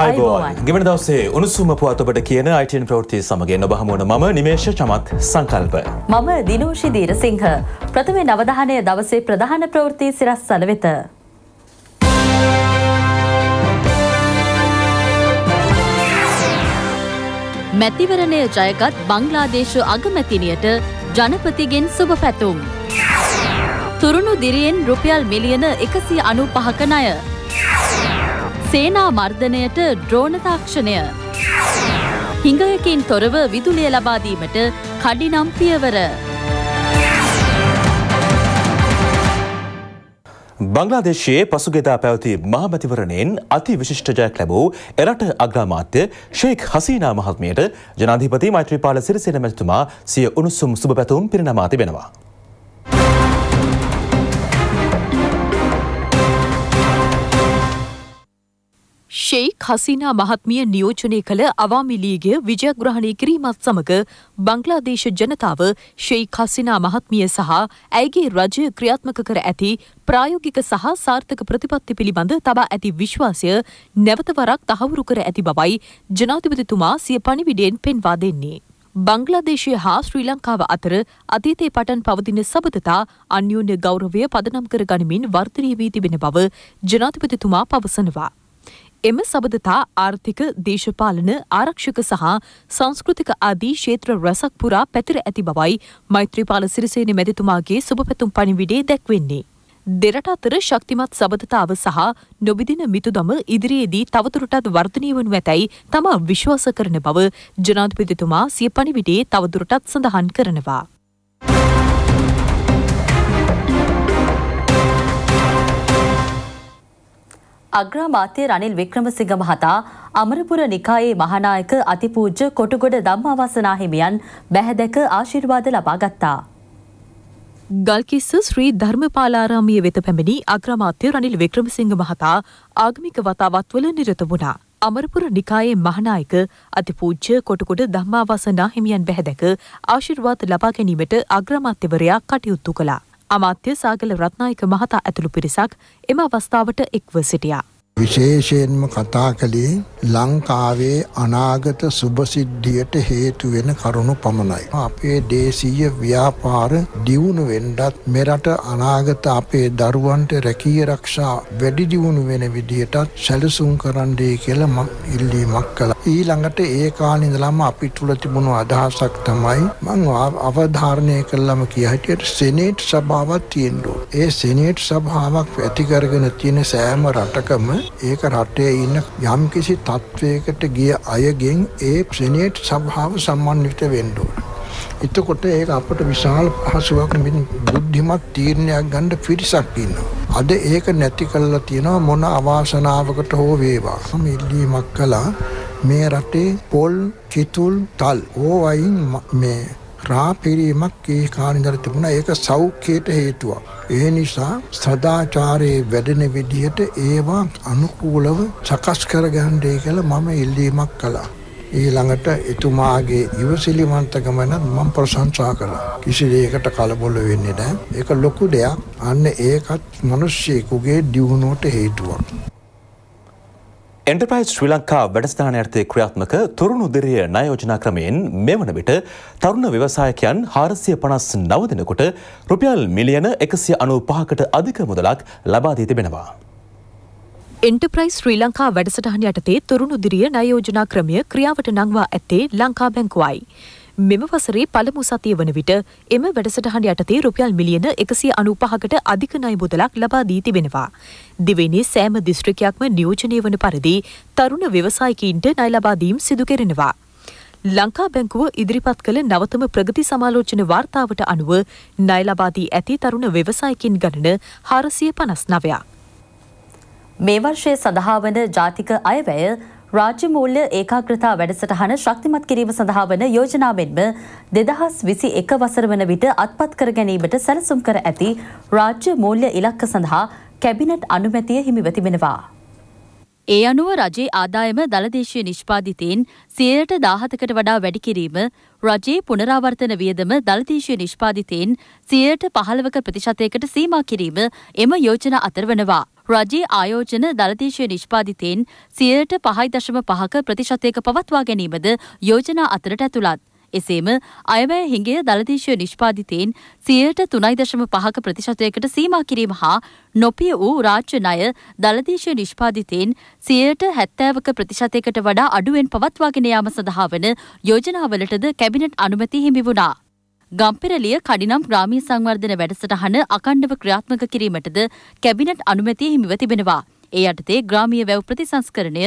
අයිබෝන් ගෙමන දවසේ උණුසුම පුවතබට කියන අයිටන් ප්‍රවෘතිය සමගේ නොබහමුණ මම නිමේශ චමත් සංකල්ප. මම දිනෝෂි දීර සිංහ ප්‍රථමේ නවධානය දවසේ ප්‍රධාන ප්‍රවෘතිය සිරස් සල වෙත. මැතිවරණය ජයගත් බංගලාදේශ අගමැතිනියට ජනපතිගෙන් සුභ පැතුම්. තුරුණු දිරියෙන් රුපියල් මිලියන එකසි අනු පහක නය. සේනා මර්ධනයට ඩ්‍රෝණ තාක්ෂණය. හිඟයකින් තොරව විදුලිය ලබාදීමට කඩිනම් පියවර. බංගලාදේශයේ පසුගෙදා පැවති මහමැතිවරණයෙන් අති විශිෂ්ට ජයක් ලැබූ එරට අග්‍රාමාත්‍ය ශේක් හසීනා මහත්මයට ජනාධිපති මෛත්‍රීපාල සිරිසේන මැතිතුමා සිය උණුසුම් සුබ පැතුම් පිරිනමා තිබෙනවා. ෂෙයික් හසිනා මහත්මිය නියෝජනය කළ අවාමි ලීගය විජයග්‍රහණය කිරීමත් සමඟ බංග්ලාදේශ ජනතාව ෂෙයික් හසිනා මහත්මිය සහ ඇයගේ රජය ක්‍රියාත්මක කර ඇති ප්‍රායෝගික සහ සාර්ථක ප්‍රතිපත්ති පිළිබඳ තබා ඇති විශ්වාසය නැවතවරක් තහවුරු කර ඇති බවයි ජනාධිපතිතුමා සිය පණිවිඩයෙන් පෙන්වා දෙන්නේ. බංග්ලාදේශය හා ශ්‍රී ලංකාව අතර අතීතේ පටන් පවතින සබඳතා අන්‍යෝන්‍ය ගෞරවය පදනම් කර ගනිමින් වර්ධනය වී තිබෙන බව ජනාධිපතිතුමා පවසනවා. එම සබඳතා ආර්ථික දේශපාලන ආරක්ෂක සහ සංස්කෘතික ආදී ක්ෂේත්‍ර රැසක් පුරා පැතිර ඇති බවයි මෛත්‍රීපාල සිරිසේන මැතිතුමාගේ සුබපැතුම් පණිවිඩේ දැක්වෙන්නේ. දෙරට අතර ශක්තිමත් සබඳතාව සහ නොබිදින මිතුදම ඉදිරියේදී තවදුරටත් වර්ධනය වනු ඇතැයි තමා විශ්වාස කරන බව ජනාධිපතිතුමා සිය පණිවිඩේ තවදුරටත් සඳහන් කරනවා. අග්‍රාමාත්‍ය රනිල් වික්‍රමසිංහ මහතා අමරපුර නිකායේ මහනායක අතිපූජ්‍ය කොටුගොඩ ධම්මාවසනා හිමියන් බැහැදැක ආශිර්වාද ලබා ගත්තා. ගල්කිස්ස ශ්‍රී ධර්මපාලාරාමිය වෙත පැමිණි අග්‍රාමාත්‍ය රනිල් වික්‍රමසිංහ මහතා ආගමික වතාවත්වල නිරත වුණා. අමරපුර නිකායේ මහනායක අතිපූජ්‍ය කොටුකොඩ ධම්මාවසනා හිමියන් බැහැදැක ආශිර්වාද ලබා ගැනීමට අග්‍රාමාත්‍යවරයා කටයුතු කළා. අමාත්‍ය සාගල රත්නායක මහතා ඇතුළු පිරිසක් එම අවස්ථාවට එක්ව සිටියා. විශේෂයෙන්ම කතා කළේ ලංකාවේ අනාගත සුභසිද්ධියට හේතු වෙන කරුණු පමණයි. අපේ දේශීය ව්‍යාපාර දියුණු වෙන්නත් මෙරට අනාගත අපේ දරුවන්ට රැකී ආරක්ෂා වැඩි දියුණු වෙන විදිහටත් සැලසුම් කරන්නයි කියලා මම ඉල්ලීමක් කළා. ඊළඟට ඒ කාලේ ඉඳලම අපි තුල තිබුණු අදහසක් තමයි මම අවධාරණය කළාම කිය හිටියට සෙනේට් සභාවක් තියෙනවා. ඒ සෙනේට් සභාවක් ඇති කරගෙන තියෙන සෑම රටකම ඒක රටේ ඉන්න යම්කිසි තත්ත්වයකට ගිය අයගෙන් ඒ සෙනේට් සභාව සම්මන්විත වෙන්න ඕන. එතකොට ඒක අපට විශාල පහසුවක් බුද්ධිමත් තීරණයක් ගන්න පිරිසක් ඉන්නවා. අද ඒක නැති කළා තියෙනවා මොන අවාසනාවකට හෝ වේවා. මම ඉල්ලීමක් කළා මේ රටේ පොල්, කිතුල්, තල් ඕවයින් මේ රාපිරීමක් ඒ කානිදර තිබුණ ඒක සෞඛ්‍යයට හේතුවක්. ඒ නිසා සදාචාරයේ වැඩෙන විදිහට ඒවා අනුකූලව සකස් කරගන්ඩේ කළ මම ඉල්ලීමක් කලා. ඊළඟට එතුමාගේ ඉවසිලිමන්තකමනත් මම ප්‍රශංසා කළා. කිසි දෙයකට කලබල වෙන්නේ නැහැ. ඒක ලොකු දෙයක්. අන්න ඒකත් මිනිස්සෙකුගේ දියුණුවට හේතුවක්. එන්ටපයිස් ශ්‍රී ලංකා වැඩස්ථානයර්ථය ක්‍රියාත්මක තුරුණු දෙරිය නයෝජනා ක්‍රමයෙන් මෙවන විට තරුණ ව්‍යවසායකයන් හාරසිය පනස් නව දෙනකොට රුපියල් මිලියන එකසිය අනු පහකට අධික මුදලක් ලබාදී තිබෙනවා. එන්ටප්‍රයිස් ශ්‍රී ලංකා වැඩසටහන යටතේ තුරුණු දිරිය නයෝජනා ක්‍රමය ක්‍රියාවට නංවා ඇත්තේ ලංකා බැංකුවයි. මෙම වසරේ පළමු සතිය වන විට එම වැඩසටහන යටතේ රුපියල් මිලියන එකසිය අනුපහකට අධික නය මුදලක් ලබා දී තිබෙනවා. දිවෙනේ සෑම දිස්ත්‍රිකයක්ම නියෝජනය වන පරිදි තරුණ ව්‍යවසායකීන්ට නය ලබාදීම් සිදු කෙරෙනවා. ලංකා බැංකුව ඉදිරිපත් කළ නවතම ප්‍රගති සමාලෝචන වාර්තාවට අනුව නය ලබාදී ඇති තරුණ ව්‍යවසායකින් ගණන හාරසිය පනස් නවයක්. මේ වර්ෂය සඳහා වන ජාතික අයවැය රාජ්‍ය මූල්‍ය ඒකාග්‍රතා වැඩසටහන ශක්තිමත් කිරීම සඳහා වන යෝජනා මෙන්ම දෙදහස් විසි එක වසර වන විට අත්පත් කර ගැනීමට සැලසුම් කර ඇති රාජ්‍ය මූල්‍ය ඉලක්ක සඳහා කැබිනට් අනුමැතිය හිමිව තිබෙනවා. ඒ අනුව රජයේ ආදායම දළදේශය නිෂ්පාධිතයෙන් සියයට දාහතකට වඩා වැඩිකිරීම රජයේ පුනරාවර්තන වියදම දළදේශය නිෂ්පාධිතයෙන් සියයට පහළවක ප්‍රතිශතයකට සීමා කිරීම එම යෝජන අතරවනවා. රජයේ ආයෝජන දළදේශීය නිෂ්පාදිතයෙන් සියයට පහයි දශම පහක ප්‍රතිශතයක පවත්වා ගැනීමද යෝජනා අතරට ඇතුළත්. එසේම අයවැය හිගේ දළදේශය නිෂ්පාධිතයෙන් සියයට තුනයිදශම පහක ප්‍රතිශතයකට සීමා කිරීම හා නොපිය වූ රාජ්‍ය ණය දළදේශය නිෂ්පාධිතයෙන් සියයට හැත්තෑවක ප්‍රතිශතයකට වඩා අඩුවෙන් පවත්වාගෙන යාම සඳහා වන යෝජනාවලටද කැබිනට් අනුමැති හිමි වුණා. ගම්පෙරලිය කඩිනම් ග්‍රාමීය සංවර්ධන වැඩසටහන අකණ්ඩව ක්‍රියාත්මක කිරීමටද කැබිනට් අනුමැතිය හිමිව තිබෙනවා. ඒ යටතේ ග්‍රාමීය වැව් ප්‍රතිසංස්කරණය,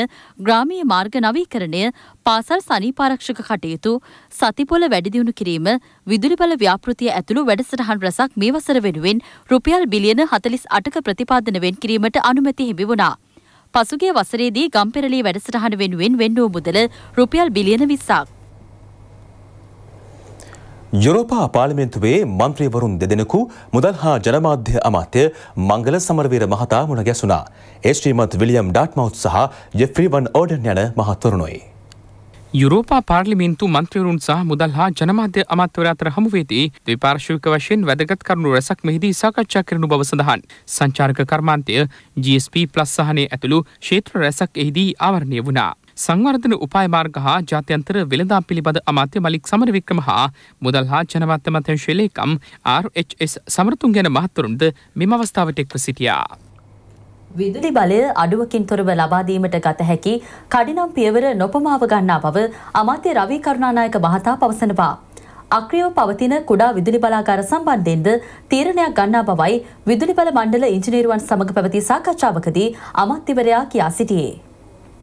ග්‍රාමීය මාර්ග නවීකරණය, පාසල් සනීපාරක්ෂක කටයුතු, සතිපොළ වැඩිදියුණු කිරීම, විදුලි බල ව්‍යාපෘතිය ඇතුළු වැඩසටහන් රැසක් මේ වසර වෙනුවෙන් රුපියල් බිලියන 48ක ප්‍රතිපාදනවෙන් කිරීමට අනුමැතිය හිමි වුණා. පසුගිය වසරේදී ගම්පෙරළී වැඩසටහන වෙනුවෙන් වෙන් වූ මුදල රුපියල් බිලියන 20ක් යුරෝපා පාර්ලිමේන්තුවේ මන්ත්‍රීවරුන් දෙදෙනෙකු මුදල් හා ජනමාධ්‍ය අමාත්‍ය මංගල සමරවීර මහතා මුණ ගැසුණා. ඒ ශ්‍රීමත් විලියම් ඩාට්මවුත් සහ ජෙෆ්‍රී වන් ඕඩන් යන මහත්වරුණොයි. යුරෝපා පාර්ලිමින්තු මන්ත්‍රවරුන් සහ මුදල් හා ජනමාධ්‍ය අමාත්‍යවරයා අතර හමුවේදී ද්විපාර්ශ්වික වශයෙන් වැදගත් කරුණු රැසක් මෙහිදී සාකච්ඡා කරනු බව සඳහන්. සංචාරක කර්මාන්තය GSP+ සහනේ ඇතුළු ක්ෂේත්‍ර රැසක් එහිදී ආවරණය වුණා. සංවර්ධන උපායමාර්ග හා ජාත්‍යන්තර වෙළඳා පිළිබඳ අමාත්‍ය මලික් සමරවික්‍රම හා මුදල් හා ජනවත්‍ය මතංශ ලේකම් RHS සමරතුන් ගැන මහත්තුරුන්ද මෙම අවස්ථාවට එක්ව සිටියා. විදුලි බලය අඩුවකින් තොරව ලබාදීමට ගත හැකි කඩිනම් පියවර නොපමාව ගන්නා බව අමාත්‍ය රවී කරුණානායක මහතා පවසනවා. අක්‍රියව පවතින කුඩා විදුලි බලාගාර සම්බන්ධයෙන්ද තීරණයක් ගන්නා බවයි විදුලි බල මණ්ඩල ඉංජිනේරුවන් සමග පැවති සාකච්ඡාවකදී අමාත්‍යවරයා කියා සිටියේ.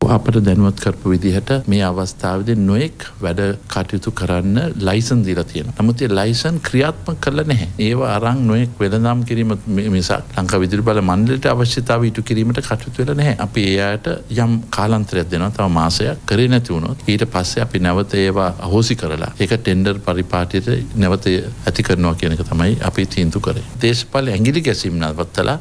කරපු අපට දැනුවත් කරපු විදිහට මේ අවස්ථාවද නොයෙක් වැඩ කටයුතු කරන්න ලයිසන් දීලා තියෙන. නමුත් ඒ ලයිසන් ක්‍රියාත්මක කළ නැහැ. ඒවා අරන් නොයෙක් වෙළඳාම් කිරීම මිසක් ලංකා විදුලි බල මණ්ඩලයට අවශ්‍යතාව ඉටු කිරීමට කටයුතු වෙලා නැහැ. අපි ඒ අයට යම් කාලාන්තරයක් දෙනවා. තව මාසයක් කරේ නැති වුණොත් ඊට පස්සේ අපි නැවත ඒවා අහෝසි කරලා ඒක ටෙන්ඩර් පරිපාටියට නැවත ඇති කරනවා කියන එක තමයි අපි තීන්දුව කරේ. දේශපාලන ඇඟිලි ගැසීම් නවත්තලා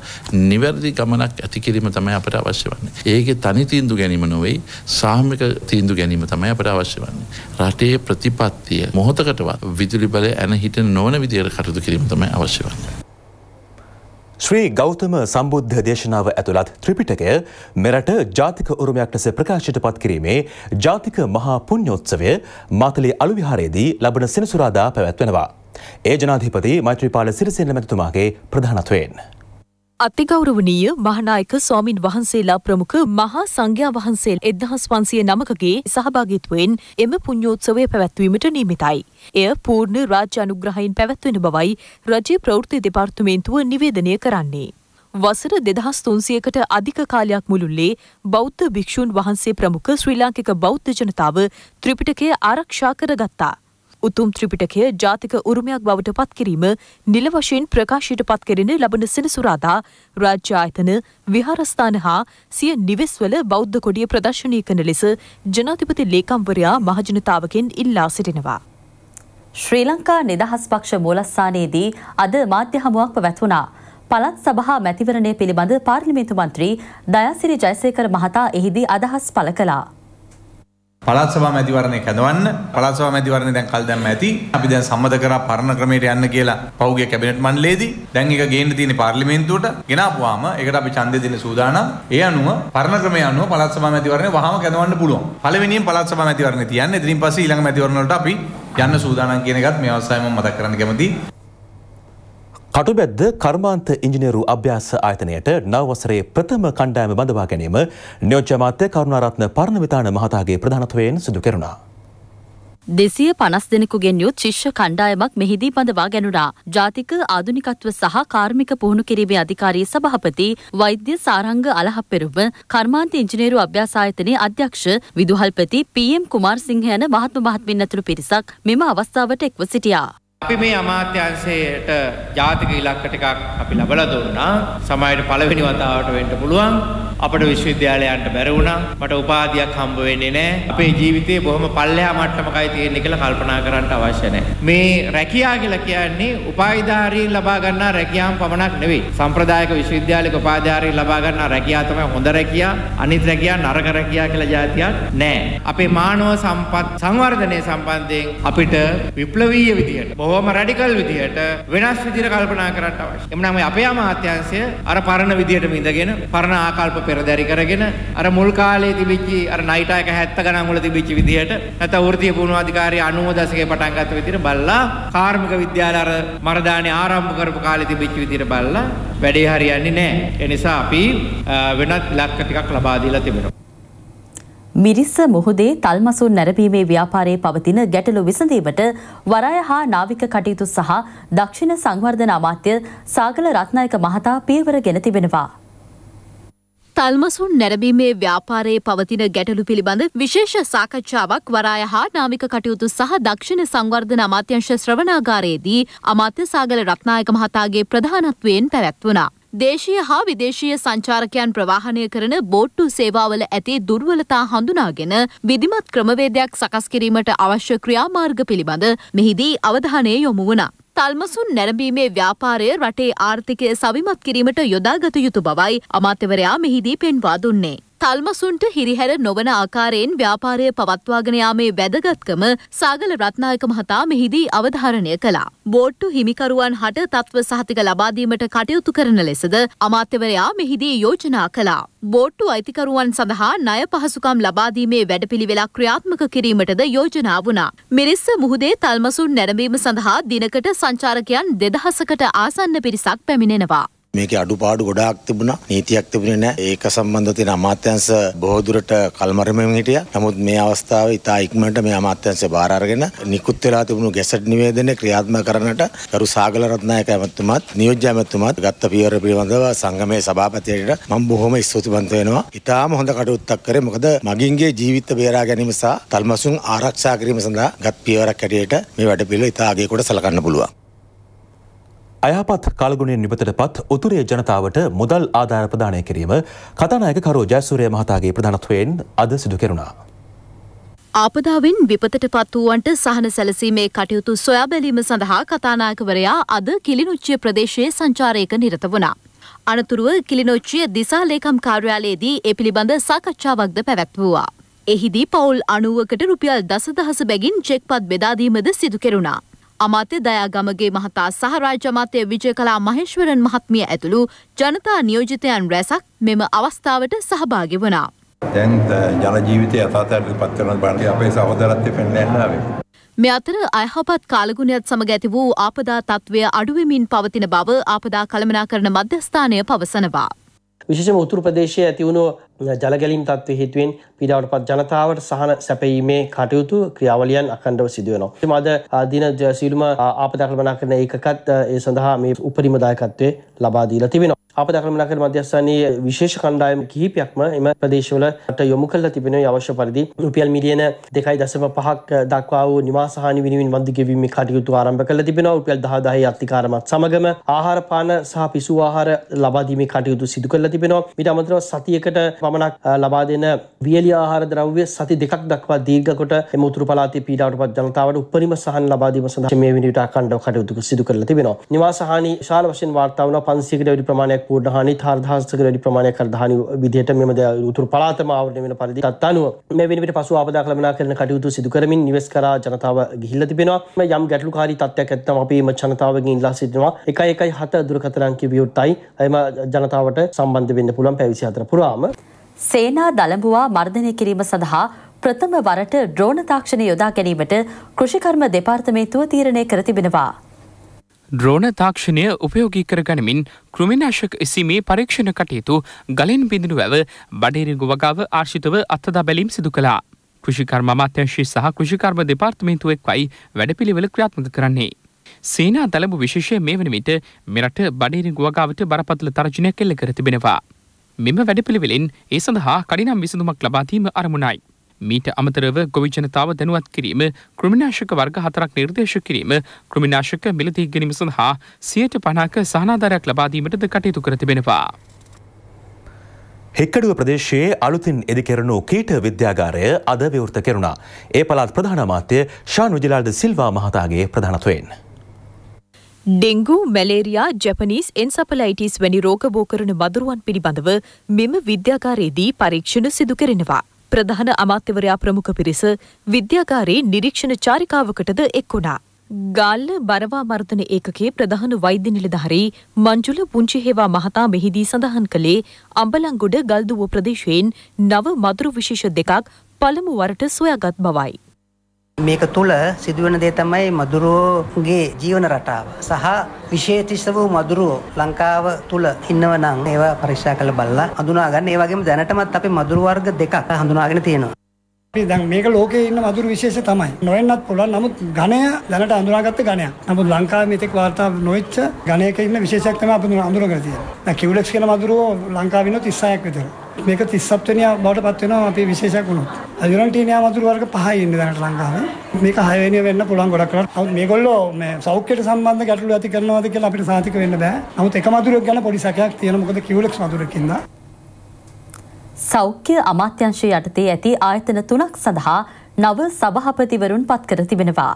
නිවැරදි ගමනක් ඇති කිරීම තමයි අපට අවශ්‍ය වන්නේ. ඒකේ තනි තීන්දුව ගැනීම නොවෙයි සාමික තීන්දු ගැනීම තමයි අපට අවශ්‍ය වන්නේ. රටේ ප්‍රතිපත්තිය මොහොතකටවත් විදුලි බල ඇන හිට නොවන විදියට කටුතු කිරීම තමයි අවශ්‍ය වන්නේ. ශ්‍රී ගෞතම සම්බුද්ධ දේශනාව ඇතුළත් ත්‍රිපිටකය මෙරට ජාතික උරුමයක් ලෙස ප්‍රකාශයට පත් කිරීමේ ජාතික මහා පුුණ්ඥෝත්සවය මාතලි අලුවිහාරයේදී ලබන සෙනසුරාදා පැවැත්වෙනවා. ඒ ජනාධිපති මෛත්‍රීපාල සිරිසෙන්ල මැතුමාගේ ප්‍රධානත්වයෙන්. අතිගෞරවනීය මහනායක ස්වාමින් වහන්සේලා ප්‍රමුඛ මහා සංඝයා වහන්සේ එදහස් වන්සිය නමකගේ සහභාගිත්වයෙන් එම පුඤ්ඥෝත්සවය පැවැත්වීමට නීමිතයි. එය පූර්ණ රාජ්‍ය අනුග්‍රහයින් පැවැත්වෙන බවයි රජයේ ප්‍රවෘත්ති දෙපාර්තුමේන්තුව නිවේදනය කරන්නේ. වසර දෙදහස් තුන්සියකට අධික කාලයක් මුළුල්ලේ බෞද්ධ භික්‍ෂූන් වහන්සේ ප්‍රමුඛ ශ්‍රී ලාංකික බෞද්ධ ජනතාව ත්‍රිපිටකය ආරක්ෂා කරගත්තා. උතුම් ත්‍රිපිටකය ජාතික උරුමයක් බවට පත්කිරීම නිල වශයෙන් ප්‍රකාශයට පත්කරෙන ලබන සෙනසුරාදා රාජ්‍ය ආයතන විහාරස්ථාන හා සිය නිවෙස්වල බෞද්ධ කොඩිය ප්‍රදර්ශනය කරන ලෙස ජනාධිපති ලේකම්වරයා මහජනතාවකෙන් ඉල්ලා සිටිනවා. ශ්‍රී ලංකා නිදහස් පක්ෂ මූලස්ථානයේදී අද මාධ්‍ය හමුවක් පැවැත්වුණා. පළත් සභහා මැතිවරණය පිළිබඳ පාර්ලිමේන්තු මන්ත්‍රී දයාසිරි ජයසේකර මහතා එහිදී අදහස් පළ කළා. පළාත් සභා මැතිවරණය කැඳවන්න පළාත් සභා මැතිවරණය දැන් කල් දැම්ම ඇති අපි දැන් සම්මත කරා පරණ ක්‍රමයට යන්න කියලා පහුගිය කැබිනට් මණ්ඩලයේදී දැන් ඒක ගේන්න තියෙන පාර්ලිමේන්තුවට ගෙනාපුවාම ඒකට අපි ඡන්දය දෙන්න සූදානම් ඒ අනුව පරණ ක්‍රමය අනුව පළාත් සභා මැතිවරණය වහාම කැඳවන්න පුළුවන් පළවෙනියෙන් පළාත් සභා මැතිවරණය තියන්න ඉතින් පස්සේ ඊළඟ මැතිවරණ වලට අපි යන්න සූදානම් කියන එකත් මේ අවස්ථාවේ මම මතක් කරන්න කැමතියි කටුබැද්ද කර්මාන්ත ඉංජිනේරු අභ්‍යාස ආයතනයට නවවසරේ ප්‍රථම කණ්ඩායම බඳවා ගැනීම නියෝජ්‍ය අමාත්‍ය කරුණාරත්න පරණවිතාන මහතාගේ ප්‍රධානත්වයෙන් සිදු කෙරුණා. දෙසිය පනස් දෙනෙකුගෙන් යුත් ශිෂ්‍ය කණ්ඩායමක් මෙහිදී බඳවා ගැනුණා. ජාතික ආධුනිකත්ව සහ කාර්මික පුහුණු කිරීමේ අධිකාරී සභාපති වෛද්‍ය සාරංග අලහපෙරුම කර්මාන්ත ඉංජිනේරු අභ්‍යාසායතනයේ අධ්‍යක්ෂ විදුහල්පති පී.එම්. කුමාරසිංහ යන මහත්ම මහත්මින් ඇතුළු පිරිසක් මෙම අවස්ථාවට එක්ව සිටියා. අපි මේ අමාත්‍යංශයට ජාතික ඉලක්ක ටිකක් අපි ලබලා දුන්නා. සමාජයේ පළවෙනි වතාවට වෙන්න පුළුවන්. අපට විශ්වවිද්‍යාලයන්ට බැර වුණා. මට උපාධියක් හම්බ වෙන්නේ නැහැ. අපේ ජීවිතේ බොහොම පල්ලෙහා මට්ටමකයි තියෙන්නේ කියලා කල්පනා කරන්න අවශ්‍ය නැහැ. මේ රැකියා කියලා කියන්නේ උපාධිධාරීන් ලබා ගන්නා රැකියාවන් පමණක් නෙවෙයි. සම්ප්‍රදායික විශ්වවිද්‍යාලික උපාධිධාරීන් ලබා ගන්නා රැකියා තමයි හොඳ රැකියා, අනිත් රැකියා නරක රැකියා කියලා જાතියක් නැහැ. අපේ මානව සම්පත් සංවර්ධනයේ සම්බන්ධයෙන් අපිට විප්ලවීය විදිහට, බොහොම රැඩිකල් විදිහට වෙනස් විදිහට කල්පනා කරන්න අවශ්‍යයි. එමුනම් අපේ අමාත්‍යාංශය අර පරණ විදිහටම ඉඳගෙන පරණ ආකල්ප පෙරදරි කරගෙන අර මුල් කාලේ තිබිච්චි අර නයිටා එක 70 ගණන් වල තිබිච්ච විදිහට නැත්නම් වෘත්තීය පුහුණුවාධිකාරිය 90 දශකයේ පටන් ගත්ත විදිහට බල්ලා කාර්මික විද්‍යාල අර මරදානේ ආරම්භ කරපු කාලේ තිබිච්ච විදිහට බල්ලා වැඩේ හරියන්නේ නැහැ. ඒ නිසා අපි වෙනත් ඉලක්ක ටිකක් ලබා දීලා තිබෙනවා. මිරිස්ස මුහුදේ තල්මසුන් නැරඹීමේ ව්‍යාපාරයේ පවතින ගැටලු විසඳීමට වරාය හා නාවික කටයුතු සහ දක්ෂිණ සංවර්ධන අමාත්‍ය සාගල රත්නායක මහතා පියවර ගෙන තිබෙනවා. තල්මසුන් නැරඹීමේ ව්‍යාපාරයේ පවතින ගැටලු පිළිබඳ විශේෂ සාකච්ඡාවක් වරාය හා නාමික කටයුතු සහ දක්ෂිණ සංවර්ධන අමාත්‍යංශ ශ්‍රවණාගාරයේදී අමාත්‍ය සාගල රත්නායක මහතාගේ ප්‍රධානත්වයෙන් පැවැත්වුණා. දේශීය හා විදේශීය සංචාරකයන් ප්‍රවාහනය කරන බෝට්ටු සේවාවල ඇති දුර්වලතා හඳුනාගෙන විධිමත් ක්‍රමවේදයක් සකස් කිරීමට අවශ්‍ය ක්‍රියාමාර්ග පිළිබඳ මෙහිදී අවධානය යොමු වුණා. තල්මසුන් නැරඹීමේ ව්‍යාපාරය රටේ ආර්ථිකය සවිමත් කිරීමට යොදාගත යුතු බවයි අමාත්‍යවරයා මෙහිදී පෙන්වා දුන්නේ. තල්මසුන්ට හිරිහැර නොවන ආකාරයෙන් ව්‍යාපාරය පවත්වාගෙන යාමේ වැදගත්කම සාගල රත්නායක මහතා මෙහිදී අවධාරණය කළා. බෝට්ටු හිමිකරුවන් හට තත්ත්ව සහතික ලබාදීමට කටයුතු කරන ලෙසද අමාත්‍යවරයා මෙහිදී යෝජනා කළා. බෝට්ටු අයිතිකරුවන් සඳහා ණය පහසුකම් ලබාදීමේ වැඩපිළිවෙලක් ක්‍රියාත්මක කිරීමටද යෝජනා වුණා. මිරිස්ස මුහුදේ තල්මසුන් නැරඹීම සඳහා දිනකට සංචාරකයන් දෙදහසකට ආසන්න පිරිසක් පැමිණෙනවා. මේක අඩුපාඩු ගොඩාක් තිබුණා නීතියක් තිබුණේ නැහැ ඒක සම්බන්ධව තියෙන අමාත්‍යංශ බොහෝ දුරට කල්මරමින් හිටියා නමුත් මේ අවස්ථාවේ ඉතා ඉක්මනට මේ අමාත්‍යංශය බාර අරගෙන නිකුත් වෙලා තිබුණු ගැසට් නිවේදනය ක්‍රියාත්මක කරන්නට කරු සාගල රත්නායක ඇමතුමත් නියෝජ්‍ය ඇමතුමත් ගත්ත පියවර පිළිබඳව සංගමයේ සභාපතියට මම බොහොම ස්තුතිවන්ත වෙනවා ඉතාම හොඳ කටයුත්තක් කරේ මොකද මගින්ගේ ජීවිත බේරා ගැනීම සහ තල්මසුන් ආරක්ෂා කිරීම සඳහා ගත් පියවරක් හැටියට මේ වැඩ පිළිවෙල ඉතා අගේකොට සලකන්න පුළුවන් අයපත් කල්ගුණෙන් නිපතට පත් උතුරේ ජනතාවට මුදල් ආධාර ප්‍රදානය කිරීම කතානායක කරෝ ජයසූරය මහතාගේ ප්‍රධානත්වයෙන් අද සිදු කෙරුණා. ආපදාවෙන් විපතට පත් වූවන්ට සහන සැලසීමේ කටයුතු සොයා බැලීම සඳහා කතානායකවරයා අද කිලිනුච්චිය ප්‍රදේශයේ සංචාරයක නිරත වුණා. අනතුරුව කිලිනොච්චිය දිසා ලේකම් කාර්යාලයේදී ඒ පිළිබඳ සාකච්ඡාවක්ද පැවැත්වුවා. එහිදී පවුල් අනුවකට රුපියල් දසදහස බැගින් චෙක්පත් බෙදාදීමද සිදු කෙරුණා. අමාත්‍ය දයාගමගේ මහතා සහ රාජ්‍ය අමාත්‍ය විජයකලා මහේශ්වරන් මහත්මිය ඇතුළු ජනතා නියෝජිතයන් රැසක් මෙම අවස්ථාවට සහභාගි වුණා. දැන් ජන ජීවිතය යථාතයට පත් කරන බණට අපේ සහෝදරත්වය පෙන්වන්න ආවේ. මේ අතර අයහපත් කාලගුණයත් සමග ඇති වූ ආපදා තත්ත්වය අඩුවෙමින් පවතින බව ආපදා කළමනාකරන මධ්‍යස්ථානය පවසනවා. විශේෂම උතුරු ප්‍රදේශයේ ඇති වුණු ජලගැලින් තත්ව හේතුවෙන් පීඩාවට පත් ජනතාවට සහන සැපීමේ කටයුතු ක්‍රියාවලියන් අකණ්ඩව සිදුවනවා. මද දින සියලුම ආපදකල්පනා කරන ඒකකත් ඒ සඳහා මේ උපරිම දායකත්වයේ ලබා දීලා තිබෙනවා. ආපදකල්පනා කර මධ්‍යස්ථානයේ විශේෂ කණ්ඩායම් කිහිපයක්ම එම ප්‍රදේශවලට යොමු කරලා තිබෙනවා. අවශ්‍ය පරිදි රුපියල් මිලියන 2.5ක් දක්වා වූ නිවාස හානි විනිවිද මන්ද ගෙවීමේ කටයුතු ආරම්භ කරලා තිබෙනවා. රුපියල් 10000 අධිකාරමත් සමගම ආහාර පාන සහ පිසු ආහාර ලබා දීමේ කටයුතු සිදු කරලා තිබෙනවා. ඊට අමතරව සතියකට පමණක් ලබා දෙන වියලි ආහාර ද්‍රව්‍ය සති දෙකක් දක්වා දීර්ඝකොට එම උතුරු පළාතේ පීඩාවටපත් ජනතාවට උපරිම සහන් ලබා දීම සඳහා මේ වෙන විට අඛණ්ඩව කටයුතු සිදු කරලා තිබෙනවා. නිවාසහානි විශාල වශයෙන් වාර්තා වුණා 500කට වැඩි ප්‍රමාණයක් පූර්ණ හානි 4000කට වැඩි ප්‍රමාණයක් හරදානි විදිහට මෙම උතුරු පළාතම ආවරණය වෙන පරිදි තත්ත්වනුව මේ වෙන විට පසු ආපදා කළමනා කරන කටයුතු සිදු කරමින් නිවෙස් කරා ජනතාව ගිහිල්ලා තිබෙනවා මේ යම් ගැටලුකාරී තත්ත්වයක් ඇත්තම අපි මේ ජනතාවගෙන් ඉල්ලා සිටිනවා 117 දුරකථන අංකය විවෘතයි එම ජනතාවට සම්බන්ධ වෙන්න පුළුවන් පැය 24 පුරාම සේනා දළඹුවා මර්ධනය කිරීම සඳහා ප්‍රථම වරට ඩ්‍රෝන තාක්ෂණ යොදා ගැනීමට කෘෂිකර්ම දෙපාර්තමේන්තුව තීරණය කර තිබෙනවා. ද්‍රෝණ තාක්ෂණය උපයෝගී කරගනිමින් කෘමිනාශක ඉසීමේ පරීක්ෂණ කටයුතු ගලෙන් බිඳුණු වැව බඩේරිගු වගාව ආර්ශිතව අත්තදා බැලීම් සිදු කළා. කෘෂිකර්ම අමාත්‍යංශී සහ කෘෂිකර්ම දෙපාර්තමේන්තුව එක්වයි වැඩපිළිවෙල ක්‍රියාත්මක කරන්නේ. සේනා දළඹු විශේෂය මේ වන විට මෙරට බඩේරිගු වගාවට බරපතල තර්ජනයක් එල්ල කර තිබෙනවා. මෙම වැඩපිළිවෙලෙන් ඒ සඳහා කඩිනම් විසඳුමක් ලබාදීම අරමුණයි. මීට අමතරව ගොවි ජනතාව දැනුවත් කිරීම ක්‍රමිනාශක වර්ග හතරක් නිර්දේශ කිරීම ක්‍රමිනාශක මිලදී ගැනීම සඳහා සියයට පනාක සහනාධාරයක් ලබාදීමටද කටයුතු කර තිබෙනවා. හික්කඩුව ප්‍රදේශයේ අලුතින් එදිකෙරණු කීට විද්‍යාගාරය අද විවෘත කෙරුණා. ඒ පළාත් ප්‍රධානමාත්‍ය ශානුජිලාල්ද සිල්වා මහතාගේ ප්‍රධානත්වයෙන්. ඩෙංගු මැලේරයා ජැපනිස් එන්සපලයිටිස් වැනි රෝග බෝකරන මදුරුවන් පිළිබඳව මෙම විද්‍යාකාරයේදී පරීක්ෂණ සිදු කරනවා. ප්‍රධාන අමාත්‍යවරයා ප්‍රමුඛ පිරිස විද්‍යාකාරයේ නිරීක්ෂණ චාරිකාවකටද එක් වුණා. ගාල්ල බරවා මර්ධන ඒකකේ ප්‍රධාන වෛද්‍ය නිලධාරී මංජුල පුංචිහේවා මහතා මෙහිදී සඳහන් කළේ අම්බලංගොඩ ගල්දුව ප්‍රදේශයෙන් නව මදුරු විශේෂ දෙකක් පළමු වරට සොයාගත් බවයි. මේක තුල සිදුවන දේ තමයි මදුරුවෝගේ ජීවන රටාව සහ විශේෂිත වූ මදුරුවෝ ලංකාව තුල ඉන්නව නම් ඒවා පරීක්ෂා කරලා බලලා හඳුනා ගන්න. ඒ වගේම දැනටමත් අපි මදුරු වර්ග දෙකක් හඳුනාගෙන තියෙනවා. අපි දැන් මේක ලෝකේ ඉන්න මදුරු විශේෂය තමයි. නොවෙන්නත් පුළුවන්. නමුත් ඝණය දැනට අඳුනාගත්ත ඝණයක්. නමුත් ලංකාවේ මේක වාර්තා නොවෙච්ච ඝණයක ඉන්න විශේෂයක් තමයි අපි අඳුනගෙන තියෙන්නේ. දැන් කිව්ලෙක්ස් කියන මදුරුවෝ ලංකාවේ ඉන්න 36ක් විතර. මේක 37 වෙනියා බවට පත් වෙනවා අපි විශේෂයක් වුණොත්. යුරන්ටීනියා මතුරු වර්ග පහයි ඉන්නේ දැනට ලංකාවේ. මේක 6 වෙනිය වෙන්න පුළුවන් ගොඩක් කරලා. නමුත් මේගොල්ලෝ මේ සෞඛ්‍යයට සම්බන්ධ ගැටලු ඇති කරනවාද කියලා අපිට සාතික වෙන්න බෑ. නමුත් එක මතුරුවෙක් ගැන පොඩි සැකයක් තියෙනවා මොකද කිව්ලෙක්ස් මතුරුවෙක් ඉඳලා. සෞඛ්‍ය අමාත්‍යංශය යටතේ ඇති ආයතන තුනක් සඳහා නව සභහපතිවරුන් පත්කර තිබෙනවා.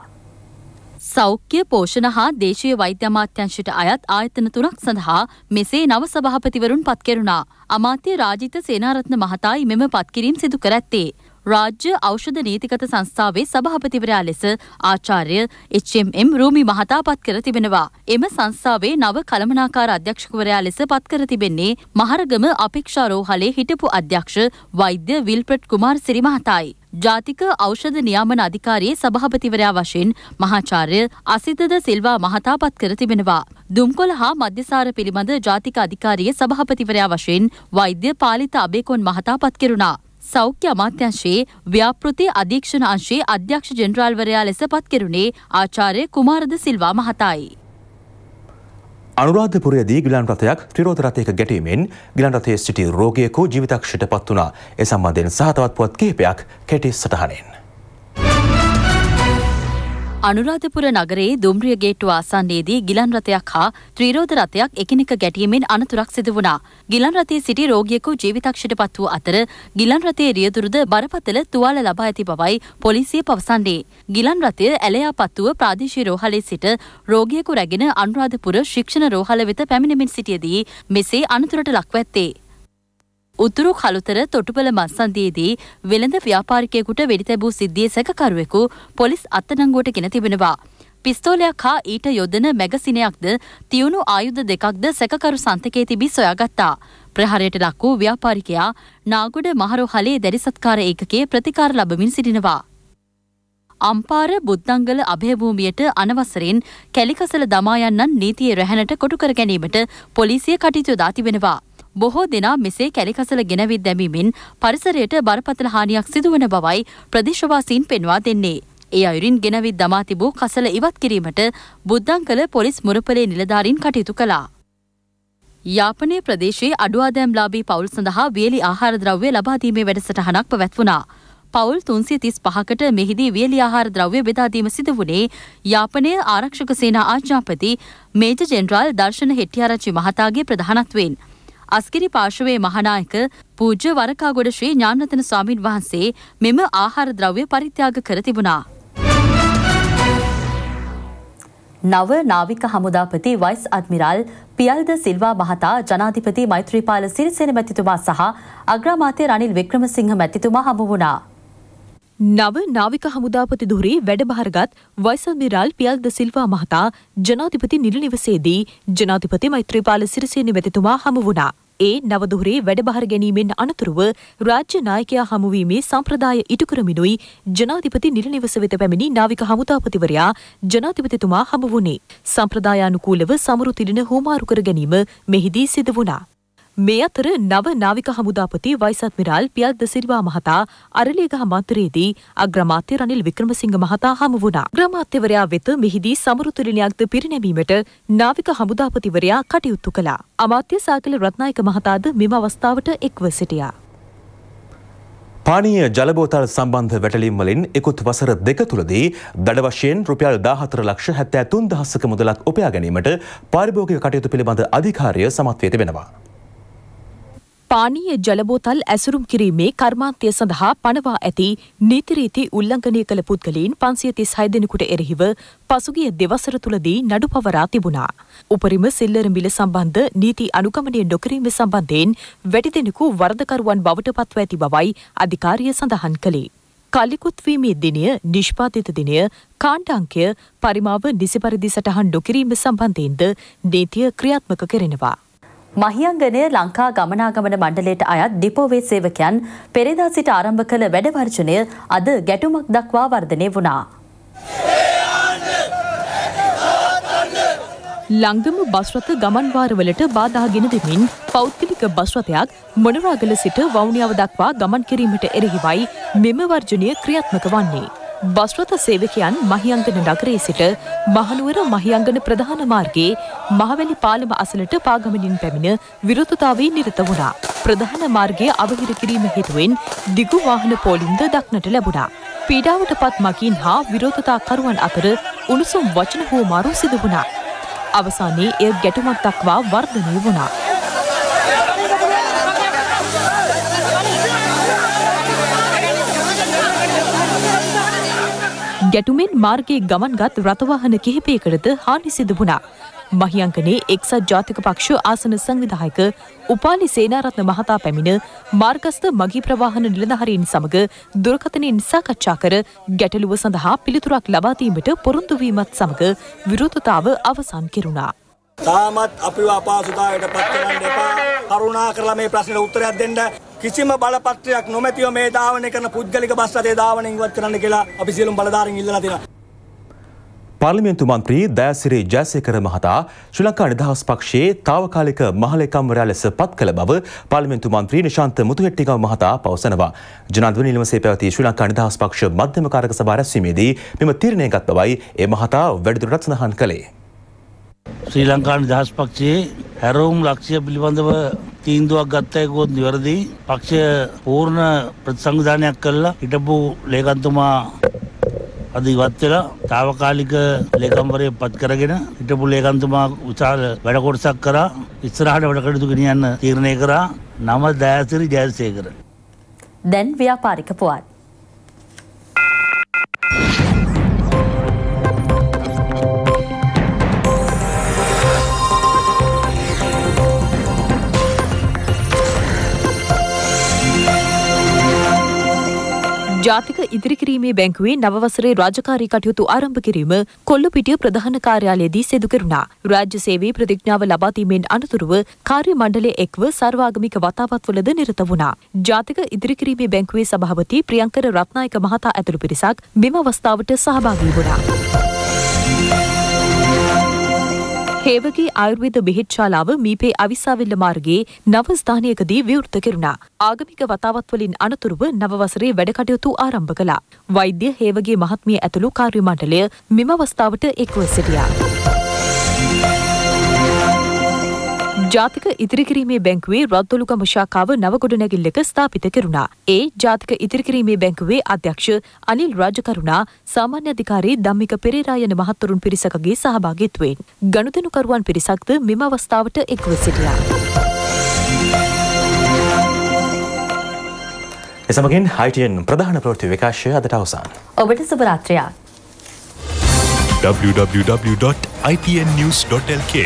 සෞඛ්‍ය පෝෂණ හා දේශීය වෛද්‍ය අමාත්‍යංශයට අයත් ආයතන තුනක් සඳහා මෙසේ නව සභාපතිවරුන් පත්කෙරුණා. අමාත්‍ය රාජිත සේනාරත්න මහතා මෙම පත්කිරීම සිදු කර ඇත්තේ. රාජ්‍ය ඖෂධ නීතිගත සංස්ථාවේ සභාපතිවරයා ලෙස ආචාර්ය HMM රූමි මහතා පත් කර තිබෙනවා. එම සංස්ථාවේ නව කළමනාකාර අධ්‍යක්ෂකවරයා ලෙස පත් කර තිබෙන්නේ මහරගම අපේක්ෂා රෝහලේ හිටපු අධ්‍යක්ෂ වෛද්‍ය විල්ප්‍රට් කුමාරසිරි මහතායි. ජාතික ඖෂධ නියාමන අධිකාරියේ සභාපතිවරයා වශයෙන් මහාචාර්ය අසිතද සිල්වා මහතා පත් කර තිබෙනවා. දුම්කොළ හා මධ්‍යසාර පිළිබඳ ජාතික අධිකාරියේ සභාපතිවරයා වශයෙන් වෛද්‍ය පාලිත අබේකොන් මහතා පත් කෙරුණා. සෞඛ්‍ය අමාත්‍යංශයේ ව්‍යාපෘති අධීක්ෂණ අංශයේ අධ්‍යක්ෂ ජෙනරාල්වරයා ලෙස පත් කෙරුණේ ආචාර්ය කුමාරද සිල්වා මහතායි. අනුරාධපුරයේදී ගිලන් රථයක් ත්‍රිරෝධ රථයක ගැටීමෙන් ගිලන් රථයේ සිටි රෝගියෙකු ජීවිතක්ෂයට පත් වුණා. ඒ සම්බන්ධයෙන් සහතවත් පුවත් කිහිපයක් කෙටි සටහනෙන්. අනුරාධපුර නගරයේ දුම්රිය ගේට්ටුව ආසන්නයේදී ගිලන් රථයක් හා ත්‍රීරෝධ රථයක් එකිනෙක ගැටීමෙන් අනතුරක් සිදු වුණා. ගිලන් රථයේ සිටි රෝගියෙකු ජීවිතක්ෂයට පත් වූ අතර ගිලන් රථයේ රියදුරුද බරපතල තුවාල ලබා ඇති බවයි පොලිසිය පවසන්නේ. ගිලන් රථය ඇලයාපත්තුව ප්‍රාදේශීය රෝහලේ සිට රෝගියෙකු රැගෙන අනුරාධපුර ශික්ෂණ රෝහල වෙත පැමිණෙමින් සිටියදී මෙසේ අනතුරට ලක්ව ඇත්තේ. උතුරු කළුතර තොටුපළ මත්සන්දියේදී වෙළඳ ව්‍යාපාරිකයෙකුට වෙඩි තැබූ සිද්ධිය සැකකරුවෙකු පොලිස් අත්අඩංගුවට ගෙන තිබෙනවා. පිස්තෝලයක් හා ඊට යොදන මැගසිනයක්ද තියුණු ආයුධ දෙකක්ද සැකකරු සන්තකයේ තිබී සොයාගත්තා. ප්‍රහරයට ලක් වූ ව්‍යාපාරිකයා නාගොඩ මහරෝහලේ දැරිසත්කාර ඒකකයේ ප්‍රතිකාර ලබමින් සිටිනවා. අම්පාර බුද්ධංගල අභයභූමියට අනවසරෙන් කැලිකසල දමායන්නන් නීතියේ රැහැනට කොටු කර ගැනීමට පොලිසිය කටයුතු යොදා තිබෙනවා. බොහෝ දෙනා මෙසේ කැලිකසල ගෙනවිත් දැමීමෙන් පරිසරයට බරපතල හානියක් සිදුවන බවයි ප්‍රදේශවාසීන් පෙන්වා දෙන්නේ. ඒ අයුරින් ගෙනවිත් දමා තිබූ කසල ඉවත් කිරීමට බුද්ධංකල පොලිස් මුරපලේ නිලධාරීන් කටයුතු කළා. යාපනය ප්‍රදේශයේ අඩුවාදෑම්ලාබී පවුල් සඳහා වියලි ආහාර ද්‍රව්‍ය ලබාදීමේ වැඩසටහනක් පැවැත්වුණා. පවුල් තුන්සිය තිස් පහකට මෙහිදී වියලි ආහාර ද්‍රව්‍ය බෙදාදීම සිදු වුණේ යාපනය ආරක්ෂක සේනා ආජ්ඥාපති මේජ ජෙනරාල් දර්ශන හෙට්ටිආරච්චි මහතාගේ ප්‍රධානත්වෙන්. අස්ගිරි පාර්ශවයේ මහනායක පූජ්‍ය වරකාගොඩ ශ්‍රී ඥානරතන ස්වාමින් වහන්සේ මෙම ආහාර ද්‍රව්‍ය පරිත්‍යාග කර තිබුණා. නව නාවික හමුදාපති වයිස් අද්මිරාල් පියල්ද සිල්වා මහතා ජනාධිපති මෛත්‍රීපාල සිරිසේන මැතිතුමා සහ අග්‍රාමාත්‍ය රනිල් වික්‍රමසිංහ මැතිතුමා හමු වුණා. නව නාවික හමුදාපති දුරේ වැඩභාරගත් වයිසමිරාල් පියල්ද සිල්වා මහතා ජනාධිපති නිල නිවසේදී ජනාධිපති මෛත්‍රීපාල සිරිසේන වෙතතුමා හමු වුණා. ඒ නවදුරේ වැඩභාර ගැනීමෙන් අනතුරුව රාජ්‍ය නායකයා හමුවීමේ සම්ප්‍රදාය ඉටුකරමිනුයි ජනාධිපති නිල නිවස වෙත පැමිණි නාවික හමුදාපතිවරයා ජනාධිපතිතුමා හමු වුණේ. සම්ප්‍රදායානුකූලව සමරු තිරින හෝමාරු කර ගැනීම මෙහිදී සිදු වුණා. මේ අතර නව නාවික හමුදාපති වයිස් අද්මිරාල් පියල් දසිල්වා මහතා අරලියගහ මන්ත්‍රයේදී අග්‍රාමාත්‍ය රනිල් වික්‍රමසිංහ මහතා හමු වුණා. අග්‍රාමාත්‍යවරයා වෙත මෙහිදී සමරුතුලිනියක්ද පිරිනැමීමට නාවික හමුදාපතිවරයා කටයුතු කළා. අමාත්‍ය සාකල රත්නායක මහතාද මෙම අවස්ථාවට එක්ව සිටියා. පානීය ජලබෝතල් සම්බන්ධ වැටලීම් වලින් එකුත් වසර දෙක තුළදී දඩ වශයෙන් රුපියල් 14 ලක්ෂ 73 දහසක මුදලක් උපයා ගැනීමට පාරිභෝගික කටයුතු පිළිබඳ අධිකාරිය සමත් වී තිබෙනවා. පානීය ජලබෝතල් ඇසුරුම් කිරීමේ කර්මාන්තය සඳහා පනවා ඇති නීතිරීති උල්ලංඝනය කළ පුද්ගලයින් පන්සිය තිස් හය දෙනෙකුට එරෙහිව පසුගිය දෙවසර තුළදී නඩු පවරා තිබුණා. උපරිම සිල්ලර මිල සම්බන්ධ නීති අනුගමනය නොකිරීම සම්බන්ධයෙන් වැඩි දෙනෙකු වරදකරුවන් බවට පත්ව ඇති බවයි අධිකාරිය සඳහන් කළේ. කල්ලිකුත්වීමේ දිනය නිෂ්පාතිත දිනය කාණ්ඩංකය පරිමාව නිසිපරිදි සටහන් නොකිරීම සම්බන්ධයෙන්ද නීතිය ක්‍රියාත්මක කරෙනවා. මහියංගනය ලංකා ගමනාගමන මණ්ඩලයට අයත් ඩිපෝවේ සේවකයන් පෙරේදා සිට ආරම්භ කළ වැඩවර්ජනය අද ගැටුමක් දක්වා වර්ධනය වුණා. ලංගම බස්රථ ගමන්වාරවලට බාධාගෙන දෙමින් පෞද්ගලික බස්රථයක් මොනරාගල සිට වවුනියාව දක්වා ගමන් කිරීමට එරෙහිවයි මෙම වර්ජනය ක්‍රියාත්මක වන්නේ. බස්රථ සේවකයන් මහියංගන නගරයේ සිට මහනුවර මහියංගන ප්‍රධාන මාර්ගයේ මහවැලි පාලම අසලට පාගමනින් පැමිණ විරෝධතාවේ නිරත වුණා. ප්‍රධාන මාර්ගය අවහිර කිරීම හේතුවෙන් දිගු වාහන පෝලින්ද දක්නට ලැබුණා. පීඩාවට පත් මගින් හා විරෝධතාකරුවන් අතර උණුසුම් වචන හෝමාරු සිදු වුණා. අවසානයේ එය ගැටුමක් දක්වා වර්ධනය වුණා. ගැටුමෙන් මාර්ගයේ ගමන්ගත් රථවාහන කිහිපයකටද හානි සිදු වුණා. මහියංකනේ එක්සත් ජාතික පක්ෂ ආසන සංවිධායක උපාලි සේනාරත්න මහතා පැමිණ මාර්ගස්ථ මගී ප්‍රවාහන නිලධාරීන් සමග දුරකථනයෙන් සාකච්ඡා කර ගැටලුව සඳහා පිළිතුරක් ලබා දීමට පොරොන්දු වීමත් සමග විරෝධතාව අවසන් කෙරුණා. තාමත් අපිව අපහසුතාවයට පත් කරන්න එපා. කරුණා කරලා මේ ප්‍රශ්නෙට උත්තරයක් දෙන්න. කිසිම බලපත්‍රයක් නොමැතිව මේ ධාවනය කරන පුද්ගලික බස් රථය ධාවනය ඉවත් කරන්න කියලා අපි සියලුම බලධාරීන් ඉල්ලලා තියෙනවා. පාර්ලිමේන්තු මන්ත්‍රී දයසිරි ජයසේකර මහතා ශ්‍රී ලංකා නිදහස් පක්ෂයේ తాවකාලික මහලේකම්වරයා ලෙස පත් කළ බව පාර්ලිමේන්තු මන්ත්‍රී නිශාන්ත මුතුහෙට්ටිගම මහතා පවසනවා. ජනාධිපති නිලමසේ පැවති ශ්‍රී ලංකා නිදහස් පක්ෂ මධ්‍යම කාරක සභාව රැස්වීමේදී මෙම තීරණය ගත් බවයි ඒ මහතා වැඩිදුරටත් සඳහන් කළේ. ශ්‍රී ලංකා නිදහස් පක්ෂයේ හැරවුම් ලක්ෂය පිළිබඳව තීන්දුවක් ගත්තයකොත් නිවැරදි පක්ෂය පූර්ණ ප්‍රතිසංවිධානයක් කළා හිටපු ලේකන්තුමා අද ඉවත් වෙලා తాවකාලික ලේකම්වරය පත් කරගෙන හිටපු ලේකම්තුමා විශාල වැඩ කොටසක් කරා ඉස්සරහට වැඩ කටයුතු ගෙනියන්න තීරණය කරා නම දයාසිරි ජයසේකර දැන් ව්‍යාපාරික පුවත් ජාතික ඉදිරිකිරීමේ බැංකුවේ නවවසරේ රාජකාරී කටයුතු ආරම්භ කිරීම කොල්ලපිටිය ප්‍රධාන කාර්යාලයේදී සිදු කෙරුණා. රාජ්‍ය සේවයේ ප්‍රතිඥාව ලබා දීමෙන් අනතුරුව කාර්ය මණ්ඩලයේ එක්ව සර්වාගමික වතාවත්වලද නිරත වුණා. ජාතික ඉදිරිකිරීමේ බැංකුවේ සභාපති ප්‍රියංකර රත්නායක මහතා ඇතුළු පිරිසක් මෙම අවස්ථාවට සහභාගී වුණා. ඒවගේ ආයුර්වේද බෙහෙච්චාලාව මීපේ අවිසාවිල්ල මාර්ගයේ නවස්ථානයකදී විවෘත කෙරුණා. ආගමික වතාවත්වලින් අනතුරුව නවවසරේ වැඩකටයුතු ආරම්භ කළා. වෛද්‍ය හේවගේ මහත්මිය ඇතුළු කාර්ය මණ්ඩලය මෙම අවස්ථාවට එක්ව සිටියා. ජාතික ඉදිරිකිරීමේ බැංකුවේ රද්දොළුගම ශාකාව නවගොඩනැගිල්ලක ස්ථාපිත කෙරුණා. ඒ ජාතික ඉදිරිකිරීමේ බැංකුවේ අධ්‍යක්ෂ අනිල් රාජකරුණා සාමාන්‍ය අධිකාරී ධම්මික පෙරේරා යන මහත්වරුන් පිරිසකගේ සහභාගීත්වයෙන් ගනුදෙනුකරුවන් පිරිසක්ද මෙම අවස්ථාවට එක්ව සිටියා. එසමගින් හයිටයෙන් ප්‍රධාන ප්‍රෘති විකාශය අදට අවසාන්. ඔබට සුභරාත්‍රයක්. www.ipnnews.lk